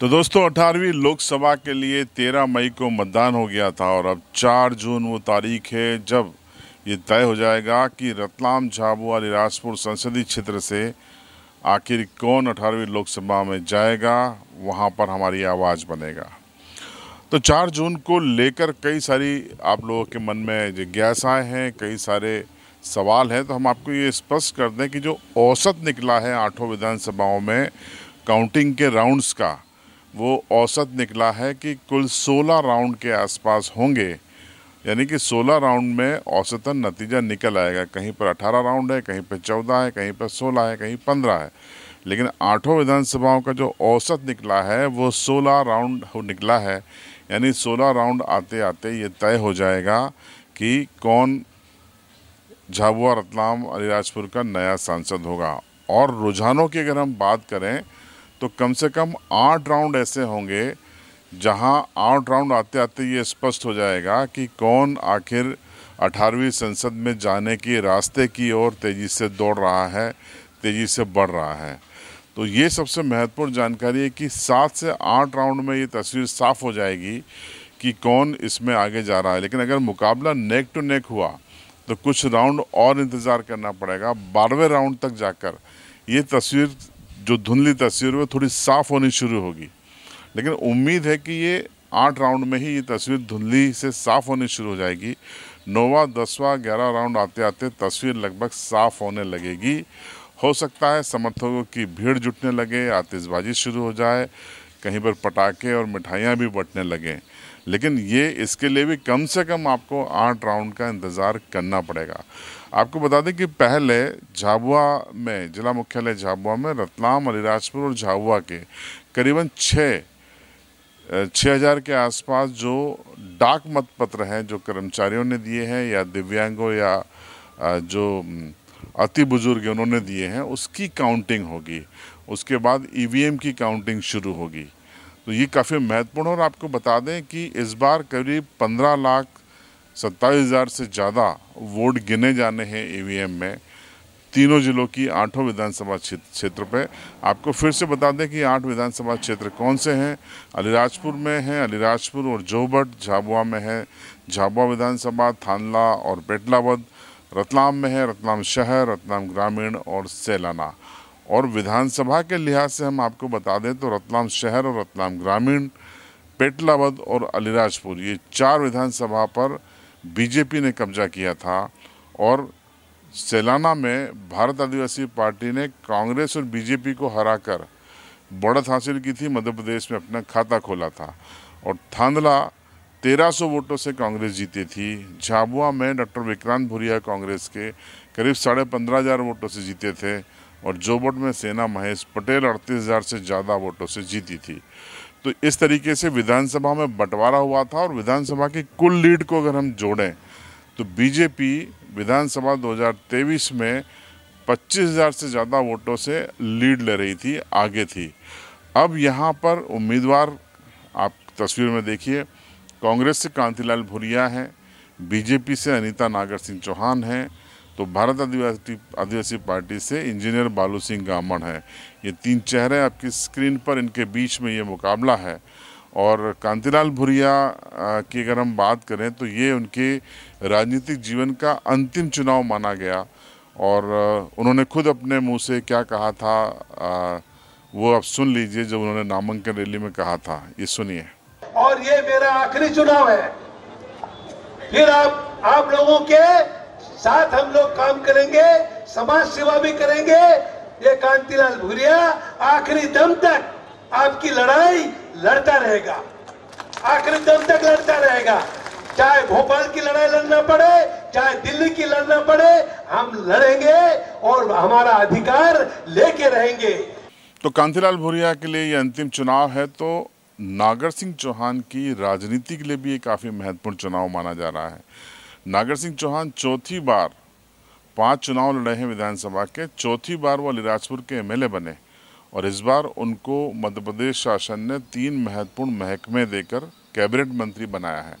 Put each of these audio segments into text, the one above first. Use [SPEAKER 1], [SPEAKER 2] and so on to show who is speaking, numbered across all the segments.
[SPEAKER 1] तो दोस्तों 18वीं लोकसभा के लिए 13 मई को मतदान हो गया था और अब 4 जून वो तारीख है जब ये तय हो जाएगा कि रतलाम झाबुआ अलीराजपुर संसदीय क्षेत्र से आखिर कौन 18वीं लोकसभा में जाएगा वहाँ पर हमारी आवाज़ बनेगा तो 4 जून को लेकर कई सारी आप लोगों के मन में जिज्ञासाएँ हैं कई सारे सवाल हैं तो हम आपको ये स्पष्ट कर दें कि जो औसत निकला है आठों विधानसभाओं में काउंटिंग के राउंड्स का वो औसत निकला है कि कुल 16 राउंड के आसपास होंगे यानी कि 16 राउंड में औसतन नतीजा निकल आएगा कहीं पर 18 राउंड है कहीं पर 14 है कहीं पर 16 है कहीं 15 है लेकिन आठों विधानसभाओं का जो औसत निकला है वो 16 राउंड निकला है यानी 16 राउंड आते आते ये तय हो जाएगा कि कौन झाबुआ रतलाम अलीराजपुर का नया सांसद होगा और रुझानों की अगर हम बात करें तो कम से कम आठ राउंड ऐसे होंगे जहां आठ राउंड आते आते ये स्पष्ट हो जाएगा कि कौन आखिर 18वीं संसद में जाने के रास्ते की ओर तेज़ी से दौड़ रहा है तेज़ी से बढ़ रहा है तो ये सबसे महत्वपूर्ण जानकारी है कि सात से आठ राउंड में ये तस्वीर साफ हो जाएगी कि कौन इसमें आगे जा रहा है लेकिन अगर मुकाबला नेक टू नेक हुआ तो कुछ राउंड और इंतज़ार करना पड़ेगा बारहवें राउंड तक जाकर ये तस्वीर जो धुंधली तस्वीर है थोड़ी साफ होनी शुरू होगी लेकिन उम्मीद है कि ये आठ राउंड में ही ये तस्वीर धुंधली से साफ होनी शुरू हो जाएगी नौवा दसवा ग्यारह राउंड आते आते तस्वीर लगभग साफ होने लगेगी हो सकता है समर्थकों की भीड़ जुटने लगे आतिशबाजी शुरू हो जाए कहीं पर पटाखे और मिठाइयाँ भी बंटने लगें लेकिन ये इसके लिए भी कम से कम आपको आठ राउंड का इंतज़ार करना पड़ेगा आपको बता दें कि पहले झाबुआ में जिला मुख्यालय झाबुआ में रतलाम अलीराजपुर और झाबुआ के करीबन छः छः हज़ार के आसपास जो डाक मतपत्र हैं जो कर्मचारियों ने दिए हैं या दिव्यांगों या जो अति बुजुर्ग उन्होंने दिए हैं उसकी काउंटिंग होगी उसके बाद ईवीएम की काउंटिंग शुरू होगी तो ये काफ़ी महत्वपूर्ण और आपको बता दें कि इस बार करीब पंद्रह लाख सत्ताईस हज़ार से ज़्यादा वोट गिने जाने हैं ईवीएम e में तीनों जिलों की आठों विधानसभा क्षेत्र पे आपको फिर से बता दें कि आठ विधानसभा क्षेत्र कौन से हैं अलीराजपुर में हैं अलीराजपुर और जोहबट झाबुआ में है झाबुआ विधानसभा थानला और पेटलावद रतलाम में है रतलाम शहर रतलाम ग्रामीण और सैलाना और विधानसभा के लिहाज से हम आपको बता दें तो रतलाम शहर और रतलाम ग्रामीण पेटलावद और अलीराजपुर ये चार विधानसभा पर बीजेपी ने कब्जा किया था और सैलाना में भारत आदिवासी पार्टी ने कांग्रेस और बीजेपी को हराकर बढ़त हासिल की थी मध्य प्रदेश में अपना खाता खोला था और थांदला 1300 वोटों से कांग्रेस जीती थी झाबुआ में डॉक्टर विक्रांत भुरिया कांग्रेस के करीब साढ़े पंद्रह हज़ार वोटों से जीते थे और जोबट में सेना महेश पटेल अड़तीस हज़ार से ज़्यादा वोटों से जीती थी तो इस तरीके से विधानसभा में बंटवारा हुआ था और विधानसभा की कुल लीड को अगर हम जोड़ें तो बीजेपी विधानसभा 2023 में 25,000 से ज़्यादा वोटों से लीड ले रही थी आगे थी अब यहाँ पर उम्मीदवार आप तस्वीर में देखिए कांग्रेस से कांतिलाल भुरिया हैं बीजेपी से अनीता नागर सिंह चौहान हैं तो भारत आदिवासी आदिवासी पार्टी से इंजीनियर बालू सिंह गामण है ये तीन चेहरे आपकी स्क्रीन पर इनके बीच में ये मुकाबला है और कांतिलाल भुरिया की अगर हम बात करें तो ये उनके राजनीतिक जीवन का अंतिम चुनाव माना गया और उन्होंने खुद अपने मुंह से क्या कहा था वो आप सुन लीजिए जब उन्होंने नामांकन रैली में कहा था ये सुनिए और ये मेरा आखिरी चुनाव है फिर आप आप लोगों के साथ हम लोग काम करेंगे समाज सेवा भी करेंगे ये कांतिलाल भूरिया आखिरी दम तक आपकी लड़ाई लड़ता रहेगा आखिरी दम तक लड़ता रहेगा चाहे भोपाल की लड़ाई लड़ना पड़े चाहे दिल्ली की लड़ना पड़े हम लड़ेंगे और हमारा अधिकार लेके रहेंगे तो कांतिलाल भूरिया के लिए ये अंतिम चुनाव है तो नागर सिंह चौहान की राजनीति के लिए भी ये काफ़ी महत्वपूर्ण चुनाव माना जा रहा है नागर सिंह चौहान चौथी बार पांच चुनाव लड़े हैं विधानसभा के चौथी बार वो अलीराजपुर के एमएलए बने और इस बार उनको मध्य प्रदेश शासन ने तीन महत्वपूर्ण महकमे देकर कैबिनेट मंत्री बनाया है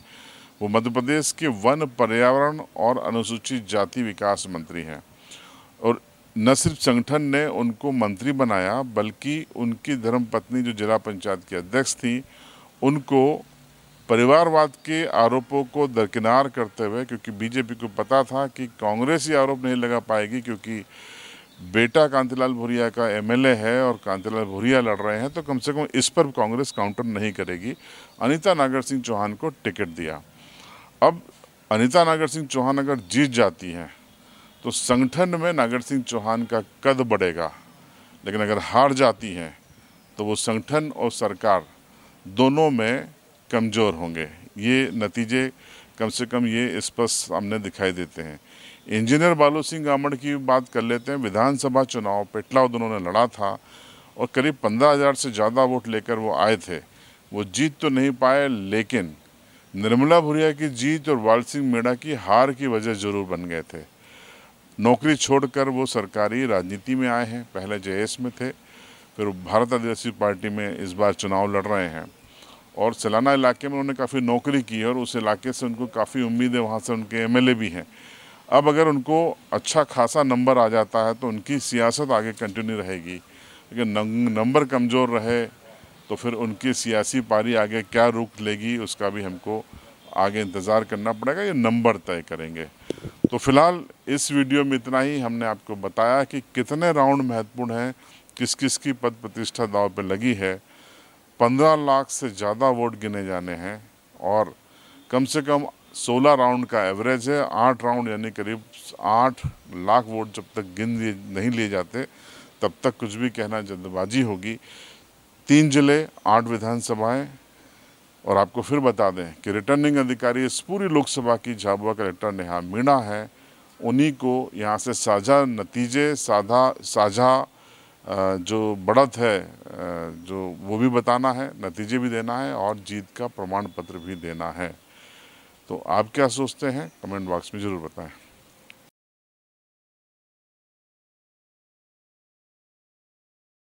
[SPEAKER 1] वो मध्य प्रदेश के वन पर्यावरण और अनुसूचित जाति विकास मंत्री हैं और न सिर्फ संगठन ने उनको मंत्री बनाया बल्कि उनकी धर्मपत्नी जो जिला पंचायत की अध्यक्ष थी उनको परिवारवाद के आरोपों को दरकिनार करते हुए क्योंकि बीजेपी को पता था कि कांग्रेस ही आरोप नहीं लगा पाएगी क्योंकि बेटा कांतिलाल भूरिया का एमएलए है और कांतिलाल भूरिया लड़ रहे हैं तो कम से कम इस पर कांग्रेस काउंटर नहीं करेगी अनीता नागर सिंह चौहान को टिकट दिया अब अनीता नागर सिंह चौहान अगर जीत जाती हैं तो संगठन में नागर सिंह चौहान का कद बढ़ेगा लेकिन अगर हार जाती हैं तो वो संगठन और सरकार दोनों में कमज़ोर होंगे ये नतीजे कम से कम ये स्पष्ट सामने दिखाई देते हैं इंजीनियर बालू सिंह गामड़ की बात कर लेते हैं विधानसभा चुनाव दोनों ने लड़ा था और करीब पंद्रह हज़ार से ज़्यादा वोट लेकर वो आए थे वो जीत तो नहीं पाए लेकिन निर्मला भुरिया की जीत और बाल सिंह मीणा की हार की वजह जरूर बन गए थे नौकरी छोड़कर वो सरकारी राजनीति में आए हैं पहले जे में थे फिर भारत आदिवासी पार्टी में इस बार चुनाव लड़ रहे हैं और सलाना इलाके में उन्होंने काफ़ी नौकरी की है और उस इलाके से उनको काफ़ी उम्मीद है वहाँ से उनके एमएलए भी हैं अब अगर उनको अच्छा खासा नंबर आ जाता है तो उनकी सियासत आगे कंटिन्यू रहेगी लेकिन नंबर कमज़ोर रहे तो फिर उनकी सियासी पारी आगे क्या रुख लेगी उसका भी हमको आगे इंतज़ार करना पड़ेगा ये नंबर तय करेंगे तो फिलहाल इस वीडियो में इतना ही हमने आपको बताया कि कितने राउंड महत्वपूर्ण हैं किस किस की पद प्रतिष्ठा दाव पर लगी है पंद्रह लाख से ज़्यादा वोट गिने जाने हैं और कम से कम सोलह राउंड का एवरेज है आठ राउंड यानी करीब आठ लाख वोट जब तक गिन लिए नहीं लिए जाते तब तक कुछ भी कहना जल्दबाजी होगी तीन जिले आठ विधानसभाएं और आपको फिर बता दें कि रिटर्निंग अधिकारी इस पूरी लोकसभा की झाबुआ कलेक्टर नेहा मीणा है उन्हीं को यहाँ से साझा नतीजे साझा साझा जो बढ़त है जो वो भी बताना है नतीजे भी देना है और जीत का प्रमाण पत्र भी देना है तो आप क्या सोचते हैं कमेंट बॉक्स में ज़रूर बताएं